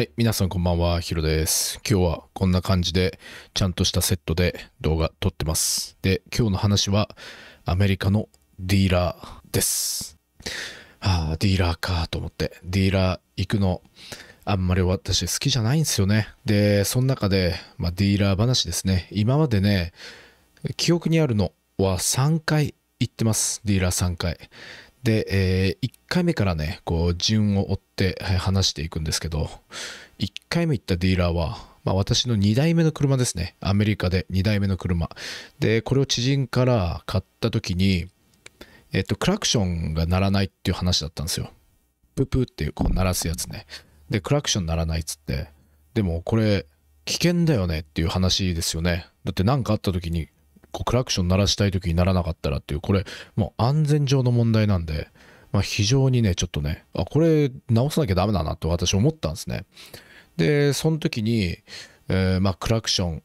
はい、皆さんこんばんは、ヒロです。今日はこんな感じで、ちゃんとしたセットで動画撮ってます。で、今日の話は、アメリカのディーラーです。はあ、ディーラーかと思って、ディーラー行くの、あんまり私好きじゃないんですよね。で、その中で、まあ、ディーラー話ですね。今までね、記憶にあるのは3回行ってます。ディーラー3回。で、えー、1回目からね、こう、順を追って、話していくんですけど、1回目行ったディーラーは、まあ、私の2台目の車ですね。アメリカで2台目の車。で、これを知人から買った時に、えっと、クラクションが鳴らないっていう話だったんですよ。プープーっていうこう鳴らすやつね。で、クラクション鳴らないっつって、でもこれ危険だよねっていう話ですよね。だって何かあった時にこうクラクション鳴らしたい時にならなかったらっていうこれもう安全上の問題なんで、まあ、非常にねちょっとねあこれ直さなきゃダメだなと私思ったんですねでその時に、えー、まあ、クラクション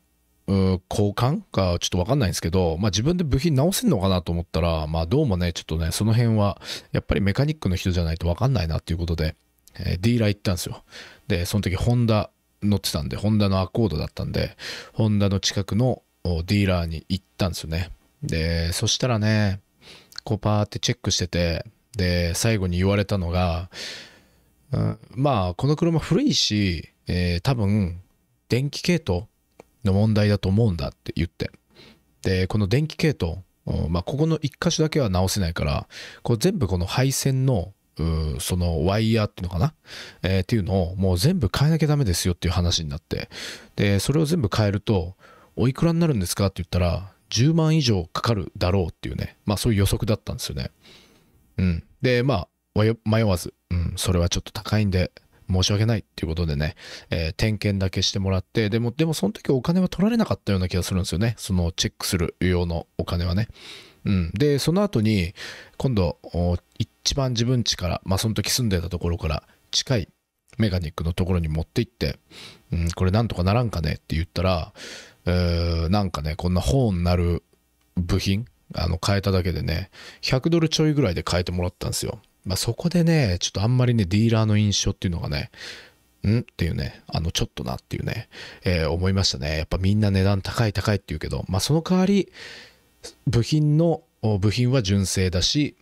交換かちょっと分かんないんですけど、まあ、自分で部品直せるのかなと思ったら、まあ、どうもねちょっとねその辺はやっぱりメカニックの人じゃないと分かんないなっていうことで、えー、ディーラー行ったんですよでその時ホンダ乗ってたんでホンダのアコードだったんでホンダの近くのディーラーに行ったんですよね。で、そしたらね、こうパーってチェックしてて、で、最後に言われたのが、うん、まあ、この車古いし、えー、多分、電気系統の問題だと思うんだって言って。で、この電気系統、まあ、ここの1箇所だけは直せないから、こう全部この配線の、そのワイヤーっていうのかな、えー、っていうのをもう全部変えなきゃダメですよっていう話になって、で、それを全部変えると、おいくらになるんですかって言ったら、10万以上かかるだろうっていうね、まあそういう予測だったんですよね。うん。で、まあ、迷わず、うん、それはちょっと高いんで、申し訳ないっていうことでね、えー、点検だけしてもらって、でも、でもその時お金は取られなかったような気がするんですよね。そのチェックする用のお金はね。うん。で、その後に、今度、一番自分家から、まあその時住んでたところから近いメカニックのところに持って行って、うん、これなんとかならんかねって言ったら、えなんかね、こんな本になる部品、あの、変えただけでね、100ドルちょいぐらいで変えてもらったんですよ。まあ、そこでね、ちょっとあんまりね、ディーラーの印象っていうのがね、んっていうね、あの、ちょっとなっていうね、えー、思いましたね。やっぱみんな値段高い高いって言うけど、まあ、その代わり、部品の、部品は純正だし、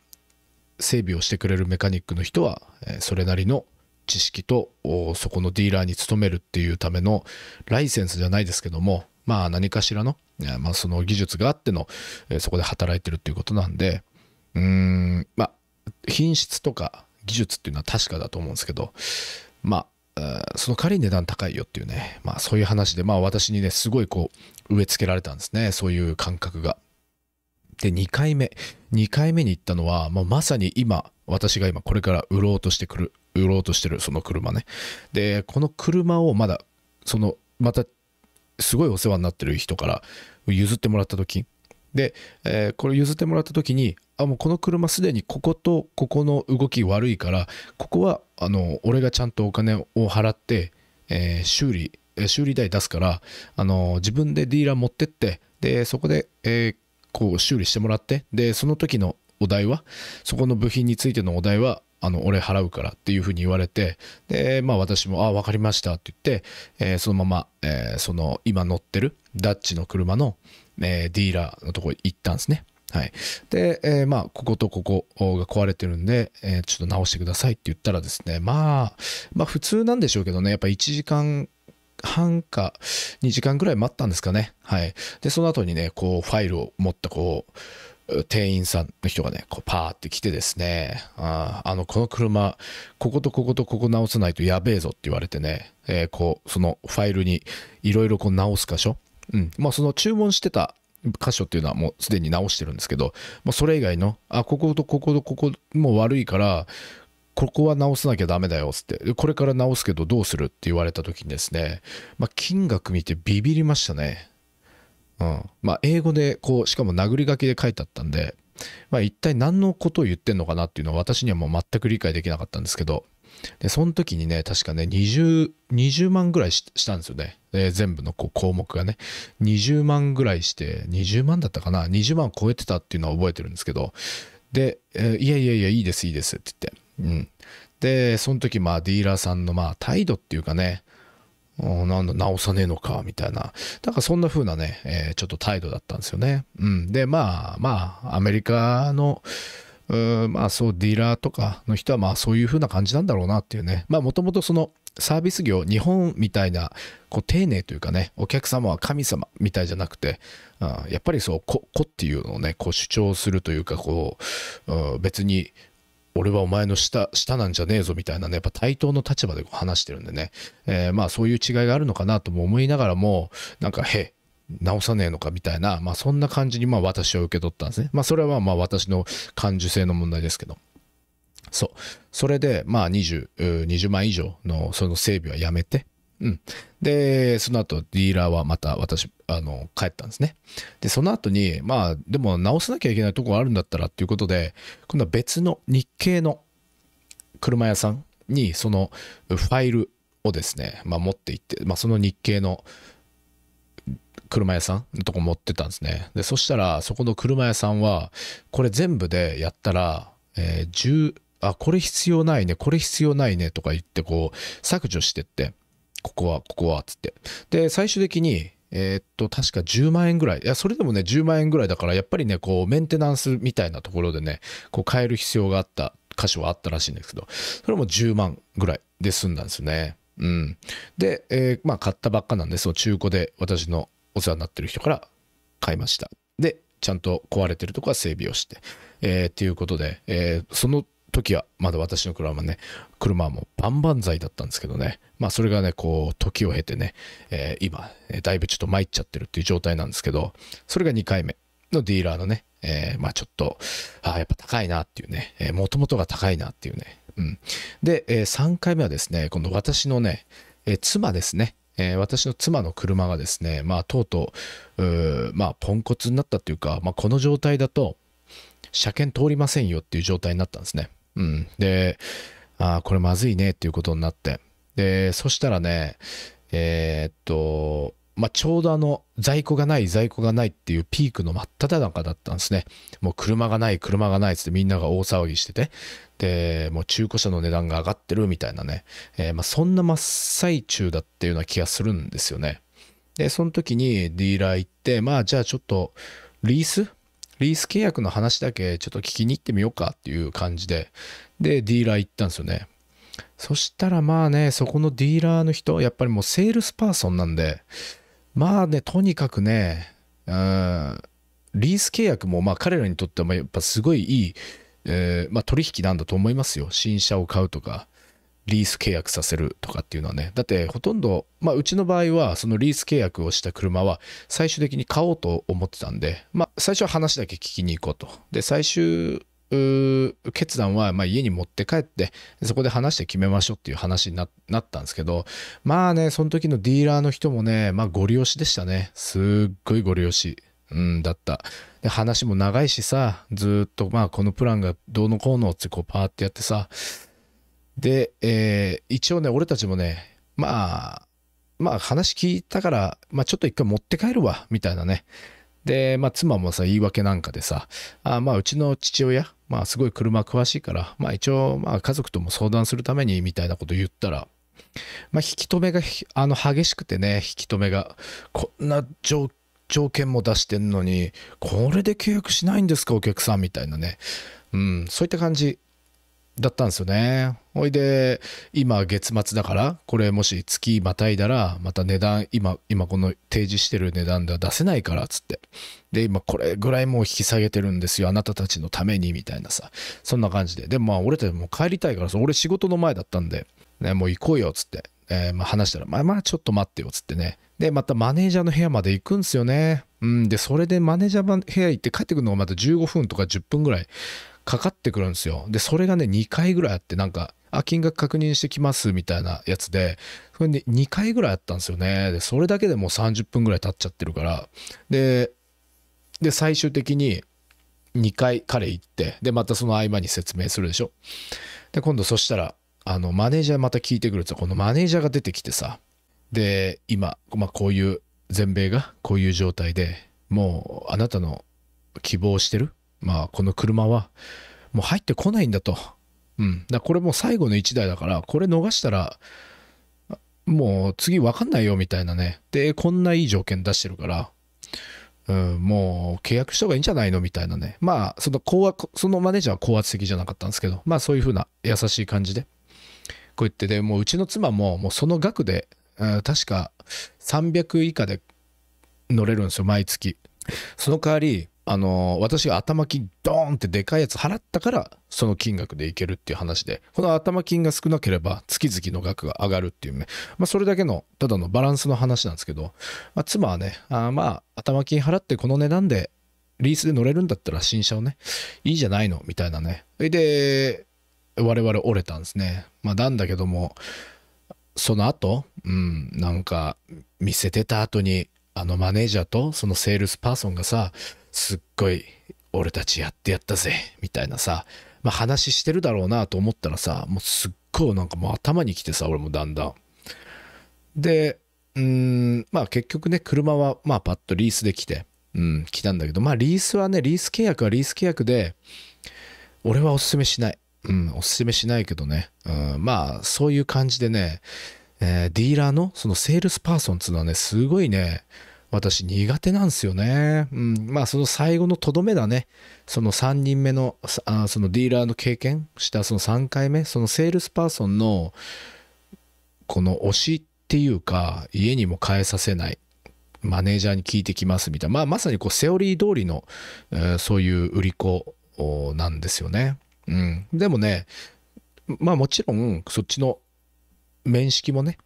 整備をしてくれるメカニックの人は、えそれなりの知識とそこのディーラーに勤めるっていうためのライセンスじゃないですけどもまあ何かしらの、まあ、その技術があっての、えそこで働いてるっていうことなんで、うーん、まあ、品質とか技術っていうのは確かだと思うんですけど、まあ、その仮に値段高いよっていうね、まあそういう話で、まあ私にね、すごいこう、植え付けられたんですね、そういう感覚が。で、2回目、2回目に行ったのは、もうまさに今、私が今これから売ろうとしてくる、売ろうとしてるその車ね。で、この車をまだ、その、またすごいお世話になってる人から譲ってもらった時で、えー、これ譲ってもらった時にあもうこの車すでにこことここの動き悪いからここはあの俺がちゃんとお金を払って、えー、修理修理代出すからあの自分でディーラー持ってってでそこで、えー、こう修理してもらってでその時のお題はそこの部品についてのお題はあの俺払うからっていうふうに言われてで、まあ、私も「あ分かりました」って言って、えー、そのまま、えー、その今乗ってるダッチの車の、えー、ディーラーのとこ行ったんですね。はい、で、えー、まあこことここが壊れてるんで、えー、ちょっと直してくださいって言ったらですね、まあ、まあ普通なんでしょうけどねやっぱ1時間半か2時間ぐらい待ったんですかねはいでその後にねこうファイルを持ったこう店員さんの人がね、こうパーって来てですね、ああの、この車、こことこことここ直さないとやべえぞって言われてね、えー、こう、そのファイルにいろいろこう直す箇所、うん、まあその注文してた箇所っていうのはもうすでに直してるんですけど、まあ、それ以外の、あ、こことこことここも悪いから、ここは直さなきゃダメだよっつって、これから直すけどどうするって言われた時にですね、まあ、金額見てビビりましたね。うん、まあ英語でこうしかも殴り書きで書いてあったんで、まあ、一体何のことを言ってんのかなっていうのは私にはもう全く理解できなかったんですけどでその時にね確かね 20, 20万ぐらいしたんですよね、えー、全部のこう項目がね20万ぐらいして20万だったかな20万超えてたっていうのは覚えてるんですけどで、えー、いやいやいやいいですいいですって言って、うん、でその時まあディーラーさんのまあ態度っていうかねなんだ、直さねえのか、みたいな。だかかそんな風なね、えー、ちょっと態度だったんですよね。うん。で、まあ、まあ、アメリカの、うんまあそう、ディーラーとかの人はまあそういう風な感じなんだろうなっていうね。まあもともとそのサービス業、日本みたいな、こう丁寧というかね、お客様は神様みたいじゃなくて、うん、やっぱりそう、子っていうのをね、こう主張するというか、こう、うん、別に、俺はお前の下、下なんじゃねえぞみたいなね、やっぱ対等の立場で話してるんでね、えー、まあそういう違いがあるのかなとも思いながらも、なんか、へ、直さねえのかみたいな、まあそんな感じにまあ私は受け取ったんですね。まあそれはまあ私の感受性の問題ですけど。そう。それで、まあ20、20万以上のその整備はやめて、うん。で、その後ディーラーはまた私、あの、帰ったんですね。で、その後に、まあ、でも直さなきゃいけないとこがあるんだったらっていうことで、今度は別の日系の車屋さんに、そのファイルをですね、まあ、持って行って、まあ、その日系の車屋さんのとこ持ってたんですね。で、そしたら、そこの車屋さんは、これ全部でやったら、えー、10、あ、これ必要ないね、これ必要ないねとか言って、こう、削除してって、ここは、ここは、つって。で、最終的に、えー、っと、確か10万円ぐらい。いや、それでもね、10万円ぐらいだから、やっぱりね、こう、メンテナンスみたいなところでね、こう、変える必要があった箇所はあったらしいんですけど、それも10万ぐらいで済んだんですね。うん。で、えー、まあ、買ったばっかなんで、その中古で私のお世話になってる人から買いました。で、ちゃんと壊れてるとこは整備をして、えー、っていうことで、えー、その時は、まだ私の車もね、車もバンバン剤だったんですけどね、まあそれがね、こう、時を経てね、えー、今、だいぶちょっと参っちゃってるっていう状態なんですけど、それが2回目のディーラーのね、えー、まあちょっと、ああ、やっぱ高いなっていうね、えと元々が高いなっていうね、うん。で、えー、3回目はですね、今度私のね、えー、妻ですね、えー、私の妻の車がですね、まあ、とうとうまあ、ポンコツになったっていうか、まあ、この状態だと車検通りませんよっていう状態になったんですね。うん。で、ああ、これまずいねっていうことになって。で、そしたらね、えー、っと、まあ、ちょうどあの在庫がない在庫がないっていうピークの真っ只中だったんですね。もう車がない車がないっつってみんなが大騒ぎしてて。で、もう中古車の値段が上がってるみたいなね。えー、まあそんな真っ最中だっていうような気がするんですよね。で、その時にディーラー行って、まあじゃあちょっとリースリース契約の話だけちょっと聞きに行ってみようかっていう感じで、で、ディーラー行ったんですよね。そしたらまあね、そこのディーラーの人、やっぱりもうセールスパーソンなんで、まあね、とにかくね、うん、リース契約もまあ彼らにとってもやっぱすごいいい、えー、まあ、取引なんだと思いますよ。新車を買うとか。リース契約させるとかっていうのはね。だってほとんど、まあうちの場合はそのリース契約をした車は最終的に買おうと思ってたんで、まあ最初は話だけ聞きに行こうと。で、最終決断はま家に持って帰ってそこで話して決めましょうっていう話になったんですけどまあねその時のディーラーの人もねまあご利用しでしたねすっごいご利用し、うん、だったで話も長いしさずっとまあこのプランがどうのこうのってこうパーってやってさで、えー、一応ね、俺たちもね、まあ、まあ話聞いたから、まあちょっと一回持って帰るわ、みたいなね。で、まあ妻もさ、言い訳なんかでさ、あまあうちの父親、まあすごい車詳しいから、まあ一応、まあ家族とも相談するために、みたいなこと言ったら、まあ引き止めが、あの激しくてね、引き止めが、こんな状況、条件も出してんのに、これで契約しないんですか、お客さんみたいなね。うん、そういった感じだったんですよね。ほいで、今月末だから、これもし月またいだら、また値段、今、今この提示してる値段では出せないから、つって。で、今これぐらいもう引き下げてるんですよ、あなたたちのために、みたいなさ。そんな感じで。でもまあ、俺たちも帰りたいからさ、俺仕事の前だったんで、ね、もう行こうよ、つって。えー、まあ話したら、まあまあちょっと待ってよ、つってね。で、またマネージャーの部屋まで行くんですよね。うん、で、それでマネージャー部屋行って帰ってくるのがまた15分とか10分ぐらいかかってくるんですよ。で、それがね、2回ぐらいあって、なんか、あ、金額確認してきますみたいなやつで、それに2回ぐらいあったんですよね。で、それだけでもう30分ぐらい経っちゃってるから。で、で、最終的に2回彼行って、で、またその合間に説明するでしょ。で、今度そしたら、あの、マネージャーまた聞いてくるんですよ。このマネージャーが出てきてさ、で、今、まあ、こういう、全米がこういう状態で、もうあなたの希望してるまあ、この車はもう入ってこないんだと。うん、だこれもう最後の1台だからこれ逃したらもう次分かんないよみたいなねでこんないい条件出してるから、うん、もう契約した方がいいんじゃないのみたいなねまあその高圧そのマネージャーは高圧的じゃなかったんですけどまあそういう風な優しい感じでこう言ってでもううちの妻ももうその額で、うん、確か300以下で乗れるんですよ毎月その代わりあの私が頭金ドーンってでかいやつ払ったからその金額でいけるっていう話でこの頭金が少なければ月々の額が上がるっていうね、まあ、それだけのただのバランスの話なんですけど、まあ、妻はねあまあ頭金払ってこの値段でリースで乗れるんだったら新車をねいいじゃないのみたいなねで我々折れたんですね、まあ、なんだけどもその後うんなんか見せてた後にあのマネージャーとそのセールスパーソンがさすっごい俺たちやってやったぜみたいなさ、まあ、話してるだろうなと思ったらさもうすっごいなんかもう頭にきてさ俺もだんだん。でうんまあ結局ね車はまあパッとリースで来て、うん、来たんだけどまあリースはねリース契約はリース契約で俺はおすすめしない。うん、おすすめしないけどね、うん、まあそういう感じでね、えー、ディーラーのそのセールスパーソンっつうのはねすごいね私苦手なんですよね。うん。まあその最後のとどめだね。その3人目の、あそのディーラーの経験したその3回目、そのセールスパーソンのこの推しっていうか、家にも帰させない。マネージャーに聞いてきますみたいな。まあまさにこうセオリー通りの、えー、そういう売り子なんですよね。うん。でもね、まあもちろんそっちの面識もね、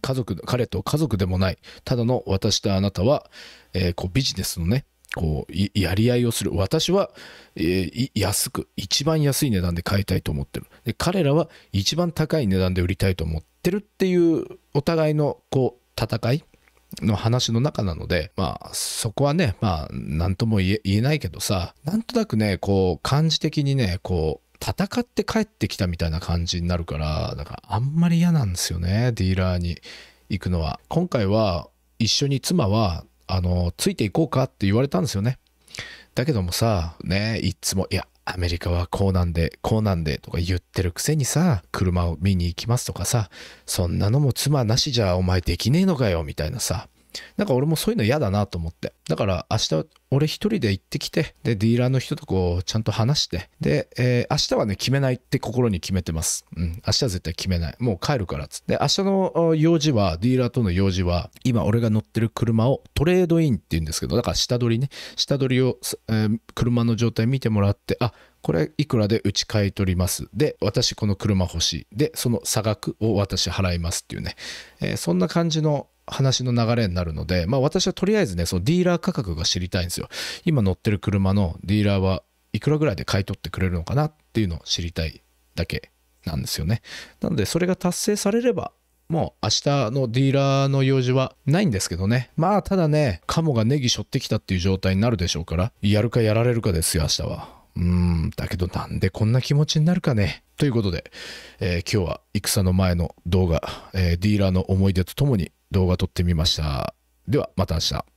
家族、彼と家族でもない、ただの私とあなたは、えー、こうビジネスのね、こう、やり合いをする。私は、えー、安く、一番安い値段で買いたいと思ってる。で、彼らは一番高い値段で売りたいと思ってるっていう、お互いの、こう、戦いの話の中なので、まあ、そこはね、まあ、なんとも言えないけどさ、なんとなくね、こう、感じ的にね、こう、戦って帰ってきたみたいな感じになるからだからあんまり嫌なんですよねディーラーに行くのは今回は一緒に妻はあのついていこうかって言われたんですよねだけどもさねいつもいやアメリカはこうなんでこうなんでとか言ってるくせにさ車を見に行きますとかさそんなのも妻なしじゃお前できねえのかよみたいなさなんか俺もそういうの嫌だなと思って。だから明日俺一人で行ってきて、で、ディーラーの人とこう、ちゃんと話して、で、えー、明日はね、決めないって心に決めてます。うん。明日は絶対決めない。もう帰るからっつって。明日の用事は、ディーラーとの用事は、今俺が乗ってる車をトレードインって言うんですけど、だから下取りね、下取りを、えー、車の状態見てもらって、あ、これいくらでうち買い取ります。で、私この車欲しい。で、その差額を私払いますっていうね、えー、そんな感じの話の流れになるので、まあ、私はとりあえずねそのディーラー価格が知りたいんですよ今乗ってる車のディーラーはいくらぐらいで買い取ってくれるのかなっていうのを知りたいだけなんですよねなのでそれが達成されればもう明日のディーラーの用事はないんですけどねまあただねカモがネギ背負ってきたっていう状態になるでしょうからやるかやられるかですよ明日はうーんだけどなんでこんな気持ちになるかねということで、えー、今日は戦の前の動画、えー、ディーラーの思い出とともに動画撮ってみました。ではまた明日。